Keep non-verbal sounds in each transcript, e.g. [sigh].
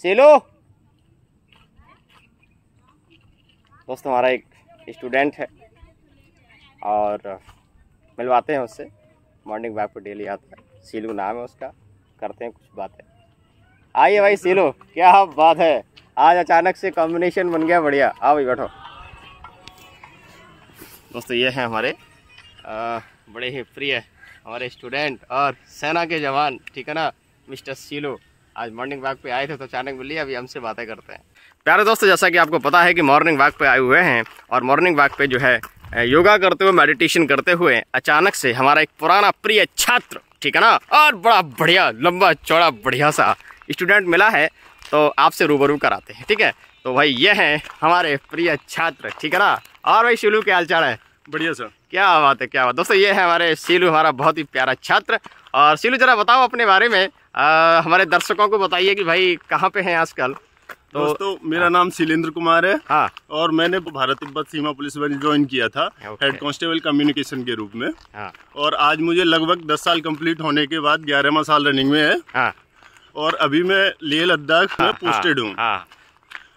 सेलो दोस्त हमारा एक स्टूडेंट है और मिलवाते हैं उससे मॉर्निंग वॉक पर डेली आता है सीलू नाम है उसका करते हैं कुछ बातें आइए भाई सीलो क्या बात है आज अचानक से कॉम्बिनेशन बन गया बढ़िया आओ भाई बैठो दोस्तों ये हैं हमारे आ, बड़े ही प्रिय हमारे स्टूडेंट और सेना के जवान ठीक है ना मिस्टर सीलो आज मॉर्निंग वॉक पे आए थे तो अचानक मिली अभी हमसे बातें करते हैं प्यारे दोस्तों जैसा कि आपको पता है कि मॉर्निंग वॉक पे आए हुए हैं और मॉर्निंग वॉक पे जो है योगा करते हुए मेडिटेशन करते हुए अचानक से हमारा एक पुराना प्रिय छात्र ठीक है ना और बड़ा बढ़िया लंबा चौड़ा बढ़िया सा स्टूडेंट मिला है तो आपसे रूबरू कराते हैं ठीक है तो भाई ये हैं हमारे प्रिय छात्र ठीक है ना और भाई शिलू के हाल चाल है बढ़िया सर क्या बात है क्या बात दोस्तों ये है हमारे शिलू हमारा बहुत ही प्यारा छात्र और शिलू जरा बताओ अपने बारे में आ, हमारे दर्शकों को बताइए कि भाई कहाँ पे हैं आजकल तो दोस्तों मेरा नाम शीलेन्द्र कुमार है हाँ और मैंने भारत तिब्बत सीमा पुलिस में ज्वाइन किया था हेड कांस्टेबल कम्युनिकेशन के रूप में हाँ। और आज मुझे लगभग दस साल कंप्लीट होने के बाद ग्यारहवा साल रनिंग में है हाँ। और अभी मैं लेह लद्दाख में पोस्टेड हाँ, हाँ, हूँ हाँ,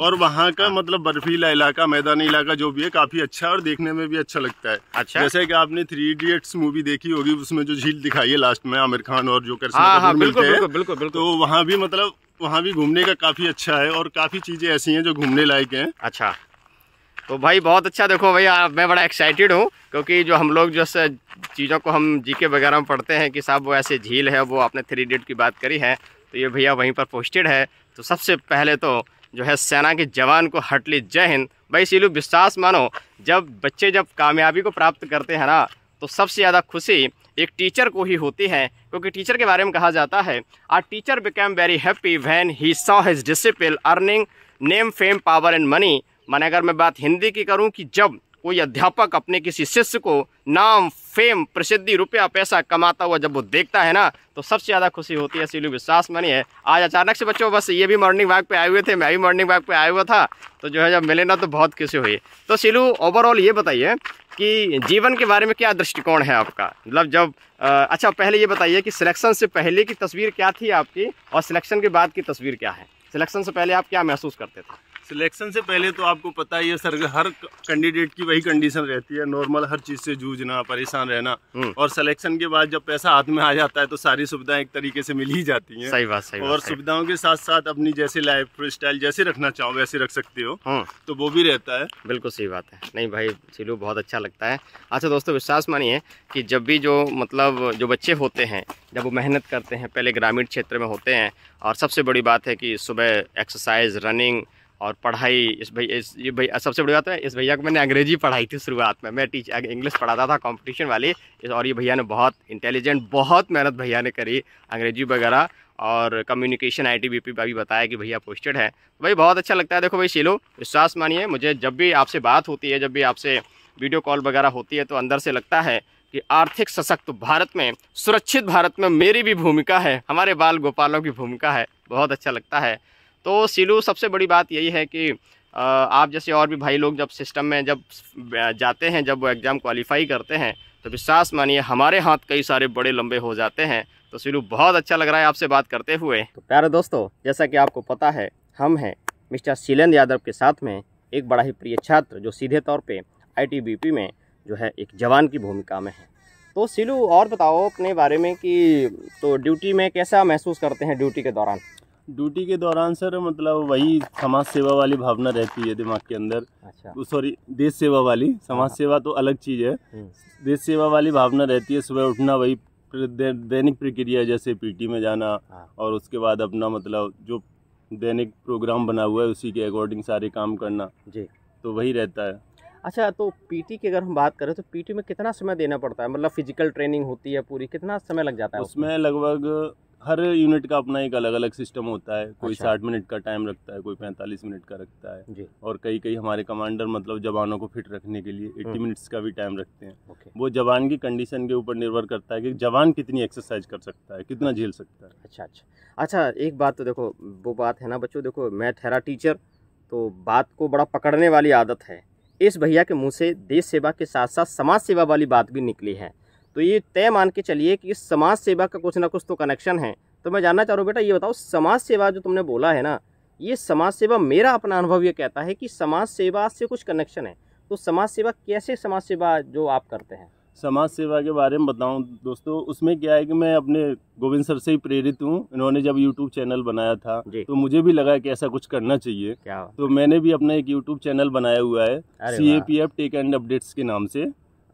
और वहाँ का मतलब बर्फीला इलाका मैदानी इलाका जो भी है काफी अच्छा और देखने में भी अच्छा लगता है अच्छा जैसे कि आपने थ्री इडियट्स मूवी देखी होगी उसमें जो झील दिखाई है लास्ट में आमिर खान और जो हाँ, हाँ, कर मिलते हैं बिल्कुल बिल्कुल तो वहाँ भी मतलब वहाँ भी घूमने का काफी अच्छा है और काफी चीजें ऐसी हैं जो घूमने लायक हैं अच्छा तो भाई बहुत अच्छा देखो भैया मैं बड़ा एक्साइटेड हूँ क्योंकि जो हम लोग जो चीज़ों को हम जीके वगैरह में पढ़ते हैं कि साहब वो ऐसे झील है वो आपने थ्री डेट की बात करी है तो ये भैया वहीं पर पोस्टेड है तो सबसे पहले तो जो है सेना के जवान को हट ली जय हिंद भाई सीलू विश्वास मानो जब बच्चे जब कामयाबी को प्राप्त करते हैं ना तो सबसे ज़्यादा खुशी एक टीचर को ही होती है क्योंकि टीचर के बारे में कहा जाता है our teacher became very happy when he saw his discipline earning name fame power and money मैंने अगर मैं बात हिंदी की करूँ कि जब कोई अध्यापक अपने किसी शिष्य को नाम फेम प्रसिद्धि रुपया पैसा कमाता हुआ जब वो देखता है ना तो सबसे ज़्यादा खुशी होती है इसीलिए विश्वास मनी है आज अचानक से बच्चों बस ये भी मॉर्निंग वॉक पे आए हुए थे मैं भी मॉर्निंग वॉक पे आया हुआ था तो जो है जब मिले ना तो बहुत खुशी हुई तो सिलू ओवरऑल ये बताइए कि जीवन के बारे में क्या दृष्टिकोण है आपका मतलब जब आ, अच्छा पहले ये बताइए कि सिलेक्शन से पहले की तस्वीर क्या थी आपकी और सिलेक्शन के बाद की तस्वीर क्या है सिलेक्शन से पहले आप क्या महसूस करते थे सिलेक्शन से पहले तो आपको पता ही है सर हर कैंडिडेट की वही कंडीशन रहती है नॉर्मल हर चीज़ से जूझना परेशान रहना हम्म। और सिलेक्शन के बाद जब पैसा हाथ में आ जाता है तो सारी सुविधाएं एक तरीके से मिल ही जाती हैं सही बात सही और सुविधाओं के साथ साथ अपनी जैसे लाइफ स्टाइल जैसे रखना चाहो वैसे रख सकते हो हम्म। तो वो भी रहता है बिल्कुल सही बात है नहीं भाई सिलू बहुत अच्छा लगता है अच्छा दोस्तों विश्वास मानिए कि जब भी जो मतलब जो बच्चे होते हैं जब वो मेहनत करते हैं पहले ग्रामीण क्षेत्र में होते हैं और सबसे बड़ी बात है कि सुबह एक्सरसाइज रनिंग और पढ़ाई इस भाई इस ये भाई सबसे बड़ी बात है इस भैया को मैंने अंग्रेजी पढ़ाई थी शुरुआत में मैं टीच इंग्लिश पढ़ाता था कंपटीशन वाली इस और ये भैया ने बहुत इंटेलिजेंट बहुत मेहनत भैया ने करी अंग्रेजी वगैरह और communication I T B P भी बताया कि भैया पोस्टेड है तो भाई बहुत अच्छा लगता है देखो भाई शीलो विश्वास मानिए मुझे जब भी आपसे बात होती है जब भी आपसे वीडियो कॉल वगैरह होती है तो अंदर से लगता है कि आर्थिक सशक्त भारत में सुरक्षित भारत में मेरी भी भूमिका है हमारे बाल गोपालों की भूमिका है बहुत अच्छा लगता है तो सिलू सबसे बड़ी बात यही है कि आप जैसे और भी भाई लोग जब सिस्टम में जब जाते हैं जब वो एग्ज़ाम क्वालिफाई करते हैं तो विश्वास मानिए हमारे हाथ कई सारे बड़े लंबे हो जाते हैं तो सिलू बहुत अच्छा लग रहा है आपसे बात करते हुए तो प्यारे दोस्तों जैसा कि आपको पता है हम हैं मिस्टर शीलेंद्र यादव के साथ में एक बड़ा ही प्रिय छात्र जो सीधे तौर पर आई में जो है एक जवान की भूमिका में है तो सिलू और बताओ अपने बारे में कि तो ड्यूटी में कैसा महसूस करते हैं ड्यूटी के दौरान ड्यूटी के दौरान सर मतलब वही समाज सेवा वाली भावना रहती है दिमाग के अंदर अच्छा। सॉरी देश सेवा वाली समाज हाँ, हाँ। सेवा तो अलग चीज़ है हम्म। देश सेवा वाली भावना रहती है सुबह उठना वही दैनिक प्रक्रिया जैसे पीटी में जाना हाँ। और उसके बाद अपना मतलब जो दैनिक प्रोग्राम बना हुआ है उसी के अकॉर्डिंग सारे काम करना जी तो वही रहता है अच्छा तो पीटी की अगर हम बात करें तो पीटी में कितना समय देना पड़ता है मतलब फिजिकल ट्रेनिंग होती है पूरी कितना समय लग जाता है उसमें लगभग हर यूनिट का अपना एक अलग अलग सिस्टम होता है कोई अच्छा। साठ अच्छा। मिनट का टाइम रखता है कोई पैंतालीस मिनट का रखता है और कई कई हमारे कमांडर मतलब जवानों को फिट रखने के लिए एट्टी हम्म। मिनट्स का भी टाइम रखते हैं वो जवान की कंडीशन के ऊपर निर्भर करता है कि जवान कितनी एक्सरसाइज कर सकता है कितना झेल सकता है अच्छा अच्छा अच्छा एक बात तो देखो वो बात है ना बच्चों देखो मैं ठहरा टीचर तो बात को बड़ा पकड़ने वाली आदत है इस भैया के मुँह से देश सेवा के साथ साथ समाज सेवा वाली बात भी निकली है तो ये तय मान के चलिए कि समाज सेवा का कुछ ना कुछ तो कनेक्शन है तो मैं जानना चाह रहा हूँ बेटा ये बताओ समाज सेवा जो तुमने बोला है ना ये समाज सेवा मेरा अपना अनुभव ये कहता है कि समाज सेवा से कुछ कनेक्शन है तो समाज सेवा कैसे समाज सेवा जो आप करते हैं समाज सेवा के बारे में बताऊं दोस्तों उसमें क्या है कि मैं अपने गोविंद सर से ही प्रेरित हूँ इन्होंने जब यूट्यूब चैनल बनाया था तो मुझे भी लगा कि ऐसा कुछ करना चाहिए क्या? तो मैंने भी अपना एक यूट्यूब चैनल बनाया हुआ है C A P F tech and updates के नाम से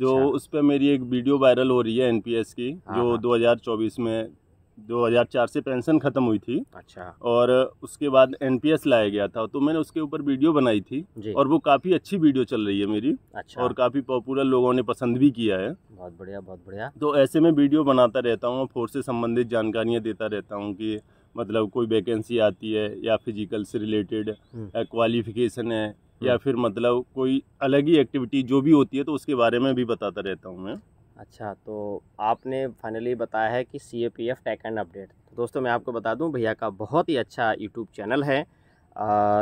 जो अच्छा। उस पर मेरी एक वीडियो वायरल हो रही है एनपीएस की हाँ, जो 2024 हाँ। में 2004 से पेंशन ख़त्म हुई थी अच्छा और उसके बाद एनपीएस लाया गया था तो मैंने उसके ऊपर वीडियो बनाई थी और वो काफ़ी अच्छी वीडियो चल रही है मेरी अच्छा और काफ़ी पॉपुलर लोगों ने पसंद भी किया है बहुत बढ़िया बहुत बढ़िया तो ऐसे में वीडियो बनाता रहता हूँ फोर से संबंधित जानकारियाँ देता रहता हूँ की मतलब कोई वैकेंसी आती है या फिजिकल से रिलेटेड क्वालिफिकेशन हम्म। है या हम्म। फिर मतलब कोई अलग ही एक्टिविटी जो भी होती है तो उसके बारे में भी बताता रहता हूँ मैं अच्छा तो आपने फाइनली बताया है कि C A P F tech and update दोस्तों मैं आपको बता दूं भैया का बहुत ही अच्छा यूट्यूब चैनल है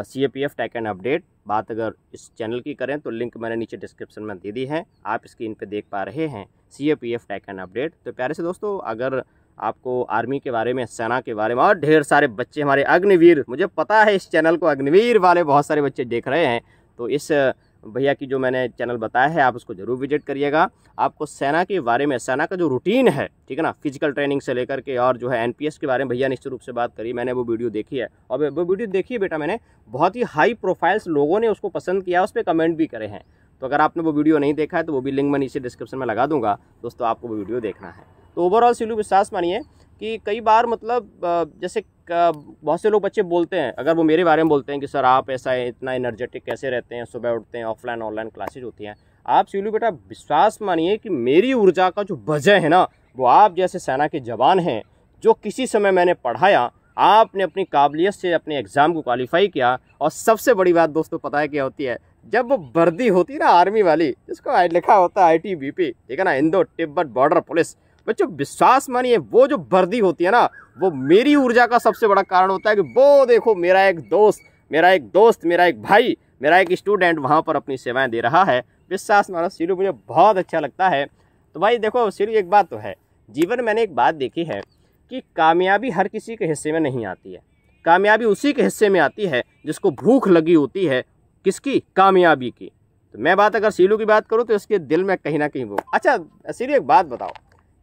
C A P F tech and update बात अगर इस चैनल की करें तो लिंक मैंने नीचे डिस्क्रिप्शन में दे दी है आप स्क्रीन पर देख पा रहे हैं C A P F tech and update तो प्यारे से दोस्तों अगर आपको आर्मी के बारे में सेना के बारे में और ढेर सारे बच्चे हमारे अग्निवीर मुझे पता है इस चैनल को अग्निवीर वाले बहुत सारे बच्चे देख रहे हैं तो इस भैया की जो मैंने चैनल बताया है आप उसको ज़रूर विजिट करिएगा आपको सेना के बारे में सेना का जो रूटीन है ठीक है ना फिजिकल ट्रेनिंग से लेकर के और जो है एनपीएस के बारे में भैया निश्चित रूप से बात करी मैंने वो वीडियो देखी है और वो वीडियो देखी है बेटा मैंने बहुत ही हाई प्रोफाइल्स लोगों ने उसको पसंद किया उस पर कमेंट भी करे हैं तो अगर आपने वो वीडियो नहीं देखा है तो वो भी लिंक मैं नीचे डिस्क्रिप्शन में लगा दूंगा दोस्तों आपको वो वीडियो देखना है तो ओवरऑल सिलू विश्वास मानिए कि कई बार मतलब जैसे बहुत से लोग बच्चे बोलते हैं अगर वो मेरे बारे में बोलते हैं कि सर आप ऐसा है इतना एनर्जेटिक कैसे रहते हैं सुबह उठते हैं ऑफलाइन ऑनलाइन क्लासेज होती हैं आप सिलू बेटा विश्वास मानिए कि मेरी ऊर्जा का जो वजह है ना वो आप जैसे सेना के जवान हैं जो किसी समय मैंने पढ़ाया आपने अपनी काबिलियत से अपने एग्ज़ाम को क्वालिफाई किया और सबसे बड़ी बात दोस्तों पता है क्या होती है जब वो वर्दी होती है ना आर्मी वाली जिसको लिखा होता है आई टी पी ठीक है ना इंदो तिब्बत बॉर्डर पुलिस बच्चों विश्वास मानिए वो जो वर्दी होती है ना वो मेरी ऊर्जा का सबसे बड़ा कारण होता है कि वो देखो मेरा एक दोस्त मेरा एक दोस्त मेरा एक भाई मेरा एक स्टूडेंट वहाँ पर अपनी सेवाएं दे रहा है विश्वास मानो सिर मुझे बहुत अच्छा लगता है तो भाई देखो सिर एक बात तो है जीवन मैंने एक बात देखी है कि कामयाबी हर किसी के हिस्से में नहीं आती है कामयाबी उसी के हिस्से में आती है जिसको भूख लगी होती है किसकी कामयाबी की तो मैं बात अगर सीलू की बात करूँ तो इसके दिल में कहीं ना कहीं वो अच्छा सीलू एक बात बताओ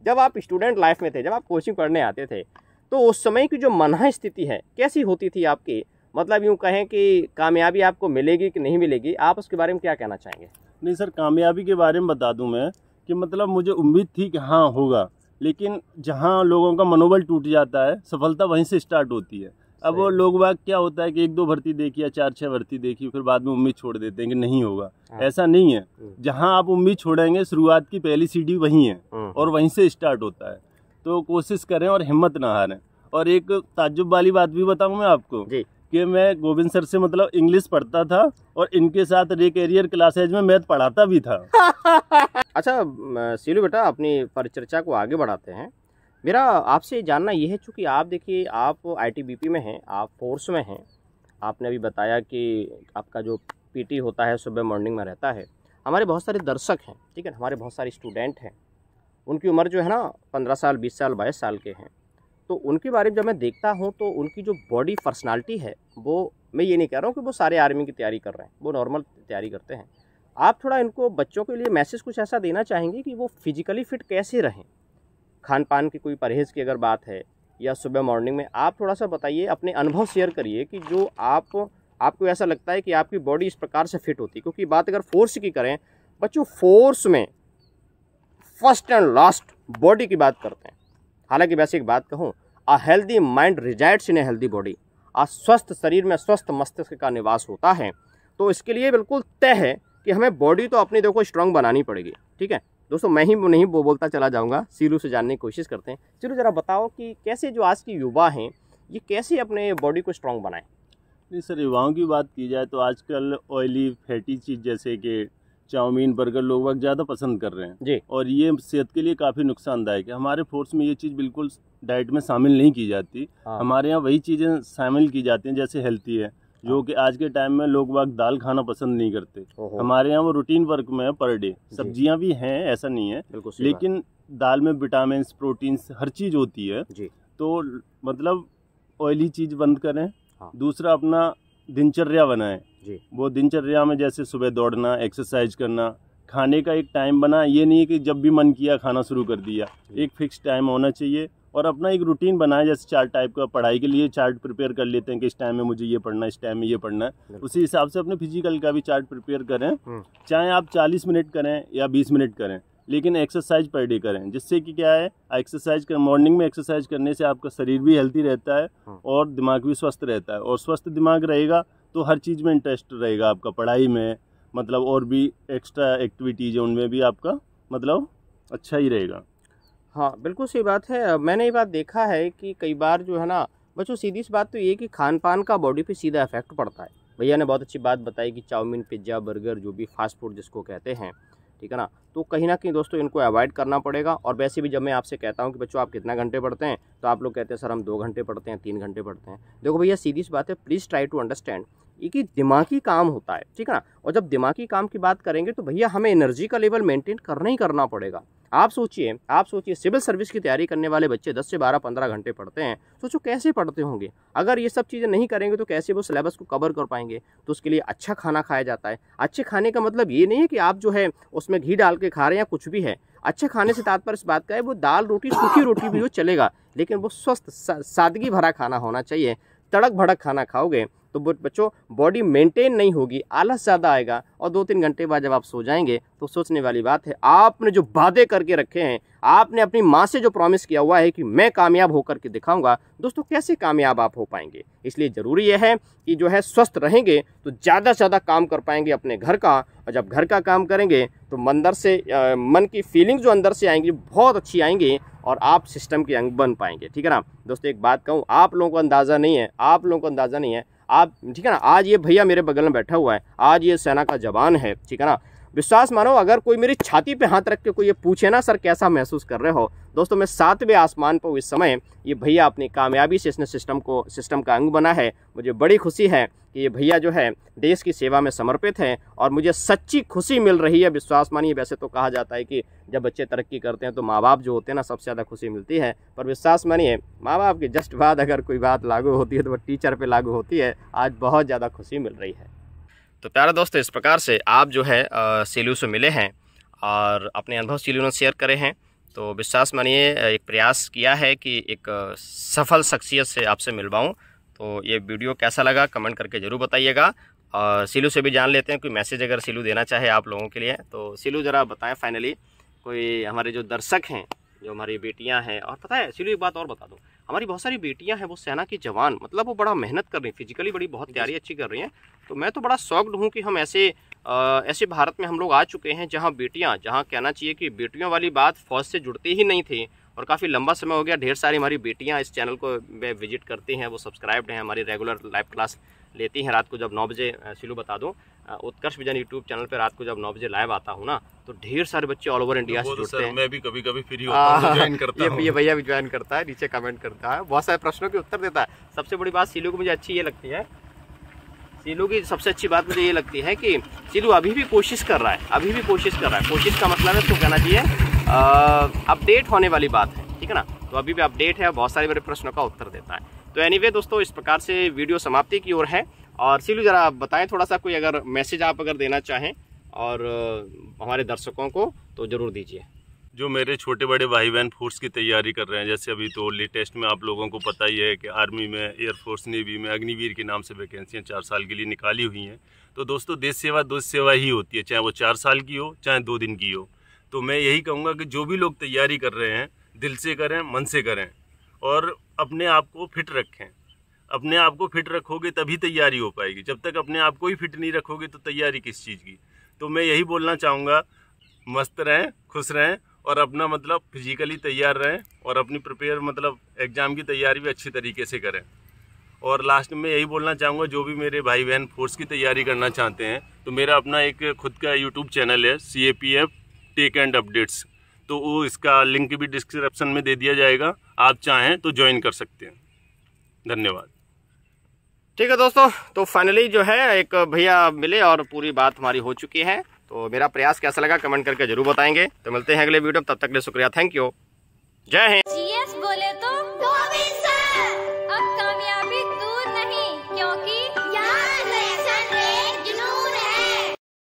जब आप स्टूडेंट लाइफ में थे जब आप कोचिंग पढ़ने आते थे तो उस समय की जो मना स्थिति है कैसी होती थी आपकी मतलब यूँ कहें कि कामयाबी आपको मिलेगी कि नहीं मिलेगी आप उसके बारे में क्या कहना चाहेंगे नहीं सर कामयाबी के बारे में बता दूँ मैं कि मतलब मुझे उम्मीद थी कि हाँ होगा लेकिन जहाँ लोगों का मनोबल टूट जाता है सफलता वहीं से स्टार्ट होती है अब वो लोग बाग क्या होता है कि एक दो भर्ती देखी या चार छः भर्ती देखी फिर बाद में उम्मीद छोड़ देते हैं कि नहीं होगा हाँ। ऐसा नहीं है हम्म। जहाँ आप उम्मीद छोड़ेंगे शुरुआत की पहली सीढ़ी वहीं है हाँ। और वहीं से स्टार्ट होता है तो कोशिश करें और हिम्मत ना हारें और एक ताजुब वाली बात भी बताऊँ मैं आपको कि मैं गोविंद सर से मतलब इंग्लिश पढ़ता था और इनके साथ रे कैरियर क्लासेज में मैथ पढ़ाता भी था [laughs] अच्छा सीलू बेटा अपनी परिचर्चा को आगे बढ़ाते हैं मेरा आपसे जानना यह है चूँकि आप देखिए आप आईटीबीपी में हैं आप फोर्स में हैं आपने अभी बताया कि आपका जो पीटी होता है सुबह मॉर्निंग में रहता है हमारे बहुत सारे दर्शक हैं ठीक है हमारे बहुत सारे स्टूडेंट हैं उनकी उम्र जो है ना पंद्रह साल बीस साल बाईस साल के हैं तो उनके बारे में जब मैं देखता हूँ तो उनकी जो बॉडी पर्सनैलिटी है वो मैं ये नहीं कह रहा हूँ कि वो सारे आर्मी की तैयारी कर रहे हैं वो नॉर्मल तैयारी करते हैं आप थोड़ा इनको बच्चों के लिए मैसेज कुछ ऐसा देना चाहेंगे कि वो फिजिकली फिट कैसे रहें खान पान की कोई परहेज़ की अगर बात है या सुबह मॉर्निंग में आप थोड़ा सा बताइए अपने अनुभव शेयर करिए कि जो आप आपको ऐसा लगता है कि आपकी बॉडी इस प्रकार से फिट होती है क्योंकि बात अगर फोर्स की करें बच्चों फोर्स में फर्स्ट एंड लास्ट बॉडी की बात करते हैं हालांकि वैसे एक बात कहूँ a healthy mind resides in a healthy body आ स्वस्थ शरीर में स्वस्थ मस्तिष्क का निवास होता है तो इसके लिए बिल्कुल तय है कि हमें बॉडी तो अपनी देखो स्ट्रांग बनानी पड़ेगी ठीक है दोस्तों मैं ही नहीं वो बोलता चला जाऊँगा सीरू से जानने की कोशिश करते हैं चलो ज़रा बताओ कि कैसे जो आज के युवा हैं ये कैसे अपने बॉडी को स्ट्रॉन्ग बनाएं नहीं सर युवाओं की बात की जाए तो आजकल ऑयली फैटी चीज़ जैसे कि चाउमीन बर्गर लोग वक्त ज़्यादा पसंद कर रहे हैं जी और ये सेहत के लिए काफ़ी नुकसानदायक है हमारे फोर्स में ये चीज़ बिल्कुल डाइट में शामिल नहीं की जाती हाँ। हमारे यहाँ वही चीज़ें शामिल की जाती हैं जैसे हेल्थी है जो कि आज के टाइम में लोग बाग दाल खाना पसंद नहीं करते हमारे यहाँ वो रूटीन वर्क में है पर डे सब्जियाँ भी हैं ऐसा नहीं है लेकिन दाल में विटामिन प्रोटीन्स हर चीज़ होती है तो मतलब ऑयली चीज़ बंद करें हाँ। दूसरा अपना दिनचर्या बनाएं वो दिनचर्या में जैसे सुबह दौड़ना एक्सरसाइज करना खाने का एक टाइम बना ये नहीं है कि जब भी मन किया खाना शुरू कर दिया एक फिक्स टाइम होना चाहिए और अपना एक रूटीन बनाए जैसे चार्ट टाइप का पढ़ाई के लिए चार्ट प्रिपेयर कर लेते हैं कि इस टाइम में मुझे ये पढ़ना है इस टाइम में ये पढ़ना है उसी हिसाब से अपने फिजिकल का भी चार्ट प्रिपेयर करें हम्म। चाहे आप चालीस मिनट करें या बीस मिनट करें लेकिन एक्सरसाइज पर डे करें जिससे कि क्या है एक्सरसाइज कर मॉर्निंग में एक्सरसाइज करने से आपका शरीर भी हेल्थी रहता है हम्म। और दिमाग भी स्वस्थ रहता है और स्वस्थ दिमाग रहेगा तो हर चीज़ में इंटरेस्ट रहेगा आपका पढ़ाई में मतलब और भी एक्स्ट्रा एक्टिविटीज़ है उनमें भी आपका मतलब अच्छा ही रहेगा हाँ बिल्कुल सही बात है मैंने ये बात देखा है कि कई बार जो है ना बच्चों सीधी सी बात तो ये कि खान पान का बॉडी पे सीधा इफेक्ट पड़ता है भैया ने बहुत अच्छी बात बताई कि चाउमीन पिज्ज़ा बर्गर जो भी फास्ट फूड जिसको कहते हैं ठीक है ना तो कहीं ना कहीं दोस्तों इनको अवॉइड करना पड़ेगा और वैसे भी जब मैं आपसे कहता हूँ कि बच्चों आप कितना घंटे पढ़ते हैं तो आप लोग कहते हैं सर हम दो घंटे पढ़ते हैं तीन घंटे पढ़ते हैं देखो भैया सीधी सी बात है प्लीज़ ट्राई टू अंडरस्टैंड ये कि दिमागी काम होता है ठीक है ना और जब दिमागी काम की बात करेंगे तो भैया हमें एनर्जी का लेवल मेंटेन करना ही करना पड़ेगा आप सोचिए आप सोचिए सिविल सर्विस की तैयारी करने वाले बच्चे दस से बारह पंद्रह घंटे पढ़ते हैं सोचो कैसे पढ़ते होंगे अगर ये सब चीज़ें नहीं करेंगे तो कैसे वो सिलेबस को कवर कर पाएंगे तो उसके लिए अच्छा खाना खाया जाता है अच्छे खाने का मतलब ये नहीं है कि आप जो है उसमें घी डाल के खा रहे हैं या कुछ भी है अच्छे खाने से तात्पर्य इस बात का है वो दाल रोटी सूखी रोटी भी हो चलेगा लेकिन वो स्वस्थ सादगी भरा खाना होना चाहिए तड़क भड़क खाना खाओगे तो बच्चों बॉडी मेंटेन नहीं होगी आलस ज़्यादा आएगा और दो तीन घंटे बाद जब आप सो जाएंगे तो सोचने वाली बात है आपने जो वादे करके रखे हैं आपने अपनी माँ से जो प्रॉमिस किया हुआ है कि मैं कामयाब होकर के दिखाऊंगा दोस्तों कैसे कामयाब आप हो पाएंगे इसलिए ज़रूरी यह है कि जो है स्वस्थ रहेंगे तो ज़्यादा से ज़्यादा काम कर पाएंगे अपने घर का और जब घर का काम करेंगे तो मंदर से मन की फीलिंग जो अंदर से आएंगी बहुत अच्छी आएंगी और आप सिस्टम के अंग बन पाएंगे ठीक है ना दोस्तों एक बात कहूँ आप लोगों को अंदाज़ा नहीं है आप लोगों को अंदाज़ा नहीं है आप ठीक है ना आज ये भैया मेरे बगल में बैठा हुआ है आज ये सेना का जवान है ठीक है ना विश्वास मानो अगर कोई मेरी छाती पे हाथ रख के कोई ये पूछे ना सर कैसा महसूस कर रहे हो दोस्तों मैं सातवें आसमान पर इस समय ये भैया अपनी कामयाबी से इसने सिस्टम को सिस्टम का अंग बना है मुझे बड़ी खुशी है कि ये भैया जो है देश की सेवा में समर्पित हैं और मुझे सच्ची खुशी मिल रही है विश्वास मानिए वैसे तो कहा जाता है कि जब बच्चे तरक्की करते हैं तो माँ बाप जो होते हैं ना सबसे ज़्यादा खुशी मिलती है पर विश्वास मानिए माँ बाप के जस्ट बाद अगर कोई बात लागू होती है तो वो टीचर पर लागू होती है आज बहुत ज़्यादा खुशी मिल रही है तो प्यारा दोस्तों इस प्रकार से आप जो है सेल्यू से मिले हैं और अपने अनुभव सीलू ने शेयर करे हैं तो विश्वास मानिए एक प्रयास किया है कि एक सफल शख्सियत से आपसे मिलवाऊँ तो ये वीडियो कैसा लगा कमेंट करके ज़रूर बताइएगा और सिलू से भी जान लेते हैं कोई मैसेज अगर सिलू देना चाहे आप लोगों के लिए तो सिलू ज़रा बताएं फाइनली कोई हमारे जो दर्शक हैं जो हमारी बेटियां हैं और पता है सिलू एक बात और बता दूँ हमारी बहुत सारी बेटियां हैं वो सेना की जवान मतलब वो बड़ा मेहनत कर रही हैं फिजिकली बड़ी बहुत तैयारी अच्छी कर रही हैं तो मैं तो बड़ा शॉक्ड हूँ कि हम ऐसे आ, ऐसे भारत में हम लोग आ चुके हैं जहाँ बेटियाँ जहाँ कहना चाहिए कि बेटियों वाली बात फौज से जुड़ती ही नहीं थी और काफ़ी लंबा समय हो गया ढेर सारी हमारी बेटियाँ इस चैनल को विजिट करती हैं वो सब्सक्राइब्ड हैं हमारी रेगुलर लाइव क्लास लेती हैं रात को जब नौ बजे सिलू बता दूँ उत्कर्ष विजन यूट्यूब चैनल पे रात को जब नौ बजे लाइव आता हूँ ना तो ढेर सारे बच्चे ऑल ओवर इंडिया से जुड़ते हैं मैं भी कभी कभी फ्री ज्वाइन करता ये, ये भैया भी ज्वाइन करता है नीचे कमेंट करता है बहुत सारे प्रश्नों के उत्तर देता है सबसे बड़ी बात सीलू को मुझे अच्छी ये लगती है सीलू की सबसे अच्छी बात मुझे ये लगती है कि सिलू अभी भी कोशिश कर रहा है अभी भी कोशिश कर रहा है कोशिश का मतलब है उसको कहना चाहिए अपडेट होने वाली बात है ठीक है ना तो अभी भी अपडेट है बहुत सारे मेरे प्रश्नों का उत्तर देता है तो एनी anyway, दोस्तों इस प्रकार से वीडियो समाप्ति की ओर है और सिलू जरा आप बताएं थोड़ा सा कोई अगर मैसेज आप अगर देना चाहें और हमारे दर्शकों को तो ज़रूर दीजिए जो मेरे छोटे बड़े भाई बहन फोर्स की तैयारी कर रहे हैं जैसे अभी तो लेटेस्ट में आप लोगों को पता ही है कि आर्मी में एयरफोर्स नेवी में अग्निवीर के नाम से वैकेंसियाँ चार साल के लिए निकाली हुई हैं तो दोस्तों देश सेवा दो सेवा ही होती है चाहे वो चार साल की हो चाहे दो दिन की हो तो मैं यही कहूँगा कि जो भी लोग तैयारी कर रहे हैं दिल से करें मन से करें और अपने आप को फिट रखें अपने आप को फिट रखोगे तभी तैयारी हो पाएगी जब तक अपने आप को ही फिट नहीं रखोगे तो तैयारी किस चीज़ की तो मैं यही बोलना चाहूँगा मस्त रहें खुश रहें और अपना मतलब फिजिकली तैयार रहें और अपनी प्रिपेयर मतलब एग्ज़ाम की तैयारी भी अच्छी तरीके से करें और लास्ट में यही बोलना चाहूँगा जो भी मेरे भाई बहन फोर्स की तैयारी करना चाहते हैं तो मेरा अपना एक खुद का यूट्यूब चैनल है C A P F tech and updates तो वो इसका लिंक भी डिस्क्रिप्शन में दे दिया जाएगा आप चाहें तो ज्वाइन कर सकते हैं धन्यवाद ठीक है दोस्तों तो फाइनली जो है एक भैया मिले और पूरी बात हमारी हो चुकी है तो मेरा प्रयास कैसा लगा कमेंट करके जरूर बताएंगे तो मिलते हैं अगले वीडियो तब तक के लिए शुक्रिया थैंक यू जय हिंद बोले तो, तो